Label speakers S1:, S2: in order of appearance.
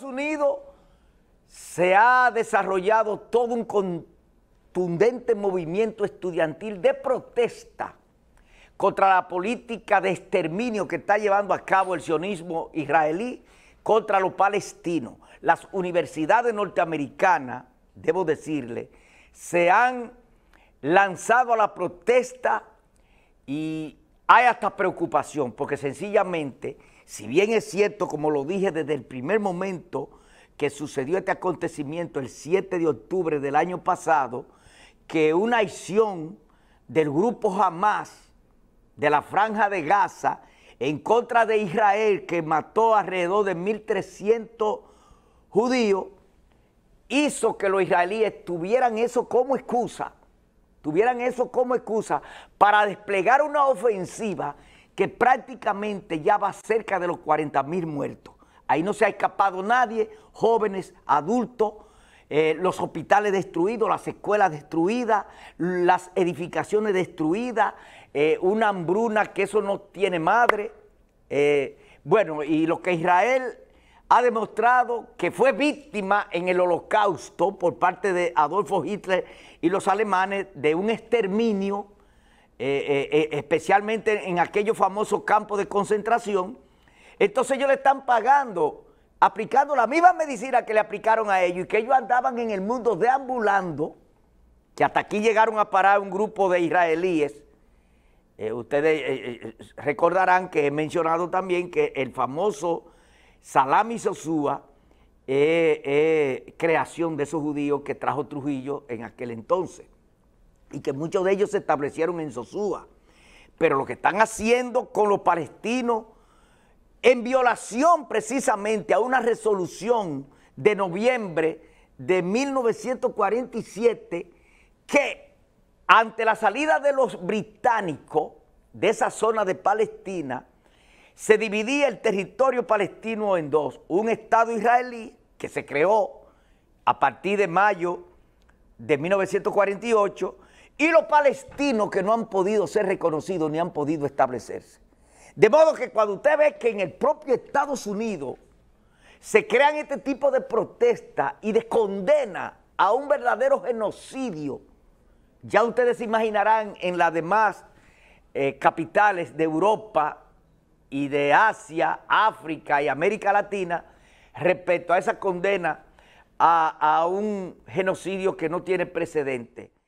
S1: Unidos se ha desarrollado todo un contundente movimiento estudiantil de protesta contra la política de exterminio que está llevando a cabo el sionismo israelí contra los palestinos. Las universidades norteamericanas, debo decirle, se han lanzado a la protesta y hay hasta preocupación, porque sencillamente, si bien es cierto, como lo dije desde el primer momento que sucedió este acontecimiento el 7 de octubre del año pasado, que una acción del grupo Hamas de la Franja de Gaza en contra de Israel, que mató alrededor de 1.300 judíos, hizo que los israelíes tuvieran eso como excusa tuvieran eso como excusa para desplegar una ofensiva que prácticamente ya va cerca de los 40 mil muertos. Ahí no se ha escapado nadie, jóvenes, adultos, eh, los hospitales destruidos, las escuelas destruidas, las edificaciones destruidas, eh, una hambruna que eso no tiene madre. Eh, bueno, y lo que Israel ha demostrado que fue víctima en el holocausto por parte de Adolfo Hitler y los alemanes de un exterminio, eh, eh, eh, especialmente en aquellos famosos campos de concentración. Entonces ellos le están pagando, aplicando la misma medicina que le aplicaron a ellos y que ellos andaban en el mundo deambulando, que hasta aquí llegaron a parar un grupo de israelíes. ustedes recordarán que he mencionado también que el famoso Salami Sosúa es creación de esos judíos que trajo Trujillo en aquel entonces y que muchos de ellos se establecieron en Sosúa. Pero lo que están haciendo con los palestinos en violación precisamente a una resolución de noviembre de 1947 que ante la salida de los británicos de esa zona de Palestina, se dividía el territorio palestino en dos, un Estado israelí que se creó a partir de mayo de 1948 y los palestinos que no han podido ser reconocidos ni han podido establecerse. De modo que cuando usted ve que en el propio Estados Unidos se crean este tipo de protestas y de condena a un verdadero genocidio, ya ustedes se imaginarán en las demás eh, capitales de Europa, y de Asia, África y América Latina respecto a esa condena a, un genocidio que no tiene precedente.